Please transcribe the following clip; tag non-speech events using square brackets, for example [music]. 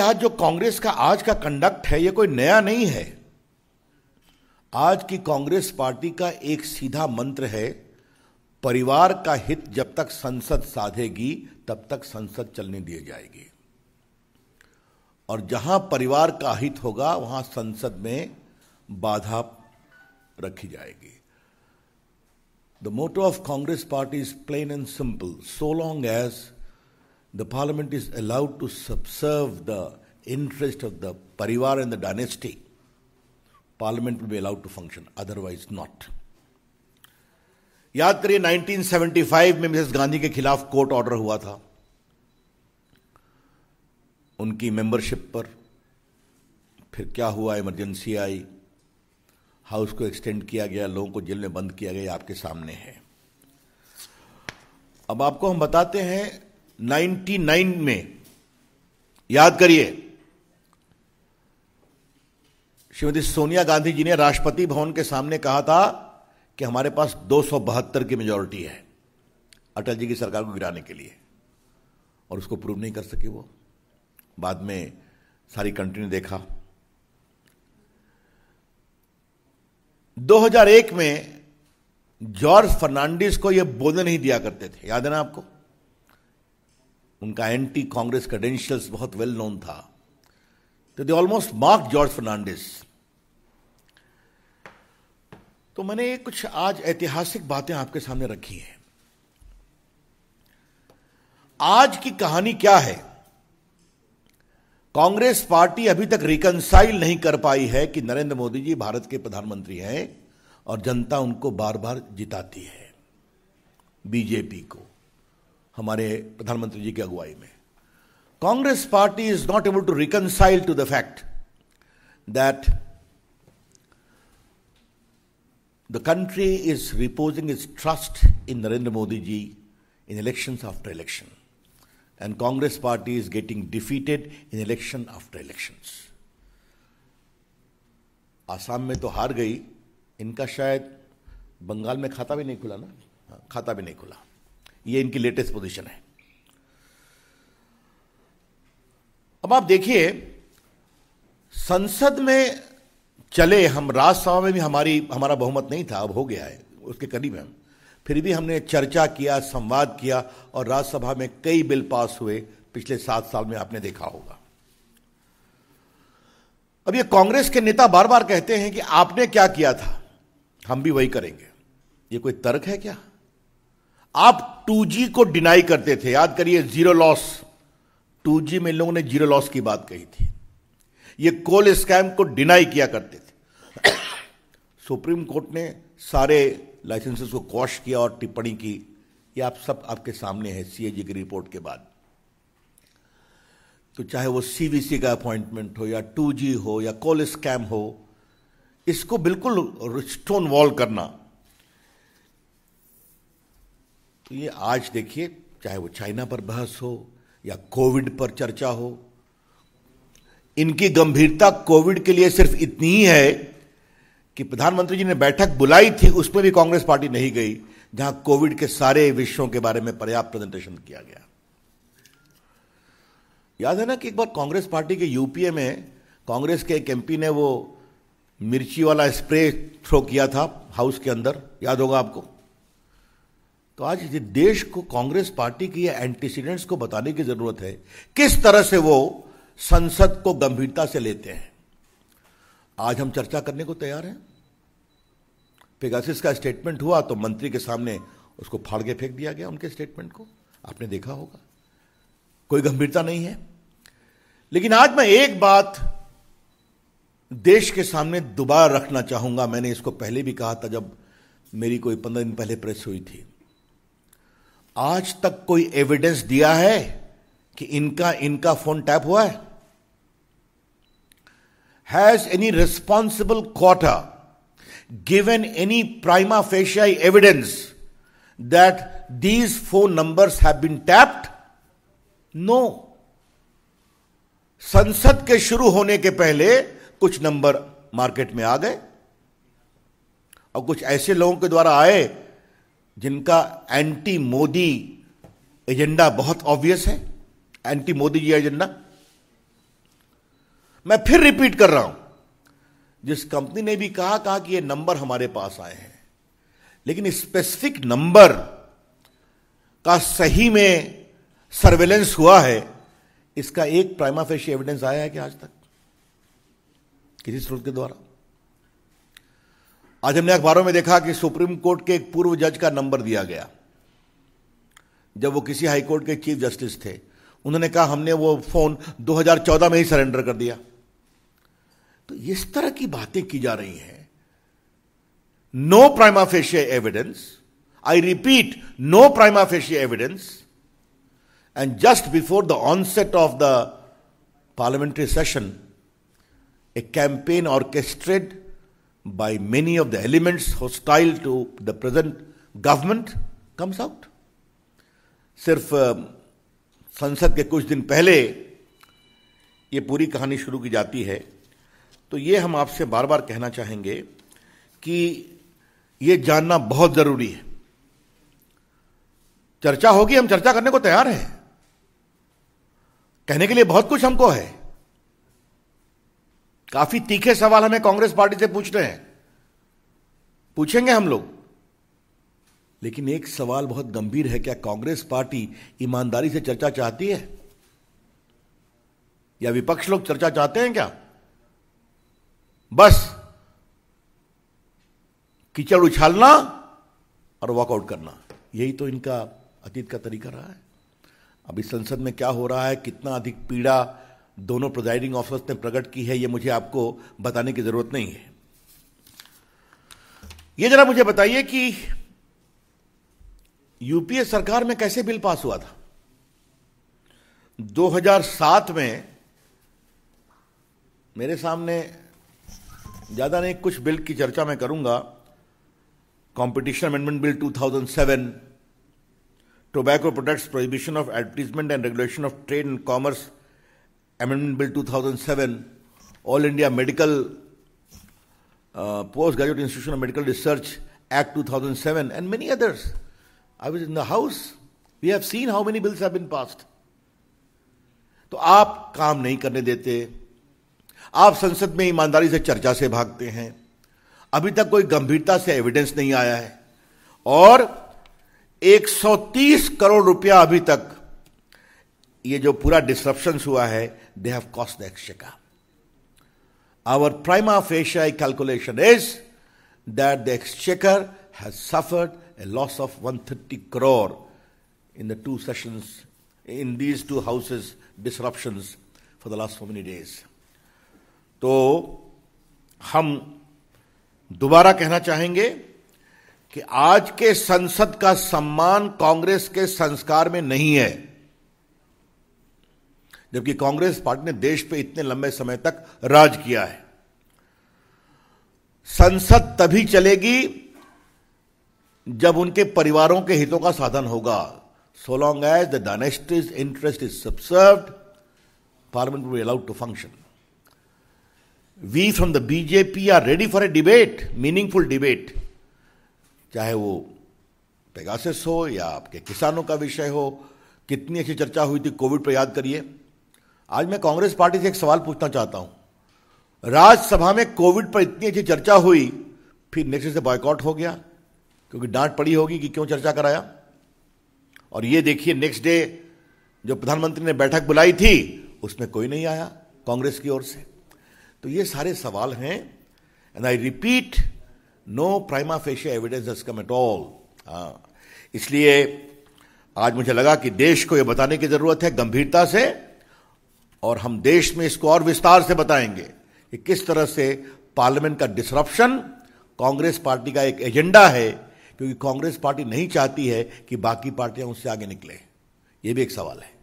आज जो कांग्रेस का आज का कंडक्ट है ये कोई नया नहीं है आज की कांग्रेस पार्टी का एक सीधा मंत्र है परिवार का हित जब तक संसद साधेगी तब तक संसद चलने दिए जाएगी और जहां परिवार का हित होगा वहां संसद में बाधा रखी जाएगी the motto of Congress party is plain and simple so long as the parliament is allowed to subserve the interest of the parivar and the dynasty, parliament will be allowed to function, otherwise not. याद करिए 1975 में Mrs Gandhi के खिलाफ court order हुआ था उनकी membership पर फिर क्या हुआ इमरजेंसी आई हाउस को एक्सटेंड किया गया लोगों को जेल में बंद किया गया आपके सामने है अब आपको हम बताते हैं 1999 में याद करिए श्रीमती सोनिया गांधी जी ने राष्ट्रपति भवन के सामने कहा था कि हमारे पास दो की मेजोरिटी है अटल जी की सरकार को गिराने के लिए और उसको प्रूव नहीं कर सकी वो बाद में सारी कंट्री ने देखा 2001 में जॉर्ज फर्नांडिस को यह बोलने नहीं दिया करते थे याद है ना आपको उनका एंटी कांग्रेस क्रेडेंशियल्स बहुत वेल नोन था तो they almost mark George Fernandes तो मैंने कुछ आज ऐतिहासिक बातें आपके सामने रखी हैं आज की कहानी क्या है कांग्रेस पार्टी अभी तक रिकनसाइल नहीं कर पाई है कि नरेंद्र मोदी जी भारत के प्रधानमंत्री हैं और जनता उनको बार बार जिताती है बीजेपी को हमारे प्रधानमंत्री जी की अगुवाई में Congress party is not able to reconcile to the fact that the country is reposing is trust in Narendra Modi ji in election after election and Congress party is getting defeated in election after election Assam में तो हार गई इनका शायद बंगाल में खाता भी नहीं खुला ना हाँ, खाता भी नहीं खुला ये इनकी लेटेस्ट पोजीशन है अब आप देखिए संसद में चले हम राज्यसभा में भी हमारी हमारा बहुमत नहीं था अब हो गया है उसके करीब हम फिर भी हमने चर्चा किया संवाद किया और राज्यसभा में कई बिल पास हुए पिछले सात साल में आपने देखा होगा अब ये कांग्रेस के नेता बार बार कहते हैं कि आपने क्या किया था हम भी वही करेंगे ये कोई तर्क है क्या आप 2G को डिनाई करते थे याद करिए जीरो लॉस 2G में लोगों ने जीरो लॉस की बात कही थी ये कोल स्कैम को डिनाई किया करते थे [coughs] सुप्रीम कोर्ट ने सारे लाइसेंसेस को कॉश किया और टिप्पणी की ये आप सब आपके सामने है सीएजी की रिपोर्ट के बाद तो चाहे वो सीवीसी का अपॉइंटमेंट हो या 2G हो या कोल स्कैम हो इसको बिल्कुल स्टोन वॉल करना तो ये आज देखिए चाहे वो चाइना पर बहस हो या कोविड पर चर्चा हो इनकी गंभीरता कोविड के लिए सिर्फ इतनी ही है कि प्रधानमंत्री जी ने बैठक बुलाई थी उसमें भी कांग्रेस पार्टी नहीं गई जहां कोविड के सारे विषयों के बारे में पर्याप्त प्रेजेंटेशन किया गया याद है ना कि एक बार कांग्रेस पार्टी के यूपीए में कांग्रेस के एक एमपी ने वो मिर्ची वाला स्प्रे थ्रो किया था हाउस के अंदर याद होगा आपको तो आज देश को कांग्रेस पार्टी की एंटीसीडेंट्स को बताने की जरूरत है किस तरह से वो संसद को गंभीरता से लेते हैं आज हम चर्चा करने को तैयार हैं पेगासिस का स्टेटमेंट हुआ तो मंत्री के सामने उसको फाड़ के फेंक दिया गया उनके स्टेटमेंट को आपने देखा होगा कोई गंभीरता नहीं है लेकिन आज मैं एक बात देश के सामने दोबारा रखना चाहूंगा मैंने इसको पहले भी कहा था जब मेरी कोई पंद्रह दिन पहले प्रेस हुई थी आज तक कोई एविडेंस दिया है कि इनका इनका फोन टैप हुआ है has any responsible quarter given any prima facie evidence that these phone numbers have been tapped no संसद के शुरू होने के पहले कुछ नंबर मार्केट में आ गए और कुछ ऐसे लोगों के द्वारा आए जिनका एंटी मोदी एजेंडा बहुत ऑब्वियस है एंटी मोदी जी एजेंडा मैं फिर रिपीट कर रहा हूं जिस कंपनी ने भी कहा कहा कि ये नंबर हमारे पास आए हैं लेकिन स्पेसिफिक नंबर का सही में सर्वेलेंस हुआ है इसका एक प्राइमा फेशी एविडेंस आया है कि आज तक किसी स्रोत के द्वारा आज हमने अखबारों में देखा कि सुप्रीम कोर्ट के एक पूर्व जज का नंबर दिया गया जब वो किसी हाईकोर्ट के चीफ जस्टिस थे उन्होंने कहा हमने वो फोन 2014 में ही सरेंडर कर दिया तो इस तरह की बातें की जा रही हैं no prima facie evidence I repeat no prima facie evidence and just before the onset of the parliamentary session a campaign orchestrated by many of the elements hostile to the present government comes out. सिर्फ संसद के कुछ दिन पहले ये पूरी कहानी शुरू की जाती है तो ये हम आपसे बार बार कहना चाहेंगे कि ये जानना बहुत ज़रूरी है चर्चा होगी हम चर्चा करने को तैयार हैं कहने के लिए बहुत कुछ हमको है काफी तीखे सवाल हमें कांग्रेस पार्टी से पूछ रहे हैं पूछेंगे हम लोग लेकिन एक सवाल बहुत गंभीर है क्या कांग्रेस पार्टी ईमानदारी से चर्चा चाहती है या विपक्ष लोग चर्चा चाहते हैं क्या बस कीचड़ उछालना और वॉकआउट करना यही तो इनका अतीत का तरीका रहा है अभी संसद में क्या हो रहा है कितना अधिक पीड़ा दोनों प्रोजाइडिंग ऑफिसर्स ने प्रकट की है ये मुझे आपको बताने की जरूरत नहीं है ये जरा मुझे बताइए कि यूपीए सरकार में कैसे बिल पास हुआ था 2007 में मेरे सामने ज़्यादा नहीं कुछ बिल की चर्चा मैं करूंगा competition amendment bill 2007 tobacco products prohibition of advertisement and regulation of trade and commerce amendment bill 2007 all india medical uh, postgraduate institution of medical research act 2007 and many others i was in the house we have seen how many bills have been passed तो आप काम नहीं करने देते आप संसद में ईमानदारी से चर्चा से भागते हैं अभी तक कोई गंभीरता से एविडेंस नहीं आया है और 130 करोड़ रुपया अभी तक ये जो पूरा डिस्ट्रप्शन हुआ है they have cost the exchequer our prima facie calculation is that the exchequer has suffered a loss of one thirty crore in the two session in these two houses disruption for the last so many days तो हम दोबारा कहना चाहेंगे कि आज के संसद का सम्मान कांग्रेस के संस्कार में नहीं है जबकि कांग्रेस पार्टी ने देश पे इतने लंबे समय तक राज किया है संसद तभी चलेगी जब उनके परिवारों के हितों का साधन होगा so long as the dynasty's interest is subserve parliament we allowed to function we from the BJP are ready for a debate meaningful debate चाहे वो पेगासिस हो या आपके किसानों का विषय हो कितनी अच्छी चर्चा हुई थी कोविड पर याद करिए आज मैं कांग्रेस पार्टी से एक सवाल पूछना चाहता हूं राज्यसभा में कोविड पर इतनी अच्छी चर्चा हुई फिर नेक्स्ट से बॉयकॉट हो गया क्योंकि डांट पड़ी होगी कि क्यों चर्चा कराया और ये देखिए नेक्स्ट डे जो प्रधानमंत्री ने बैठक बुलाई थी उसमें कोई नहीं आया कांग्रेस की ओर से तो ये सारे सवाल हैं and I repeat no prima facie evidence has come at all हाँ इसलिए आज मुझे लगा कि देश को यह बताने की जरूरत है गंभीरता से और हम देश में इसको और विस्तार से बताएंगे कि किस तरह से पार्लियामेंट का डिसरप्शन कांग्रेस पार्टी का एक एजेंडा है क्योंकि कांग्रेस पार्टी नहीं चाहती है कि बाकी पार्टियां उससे आगे निकले ये भी एक सवाल है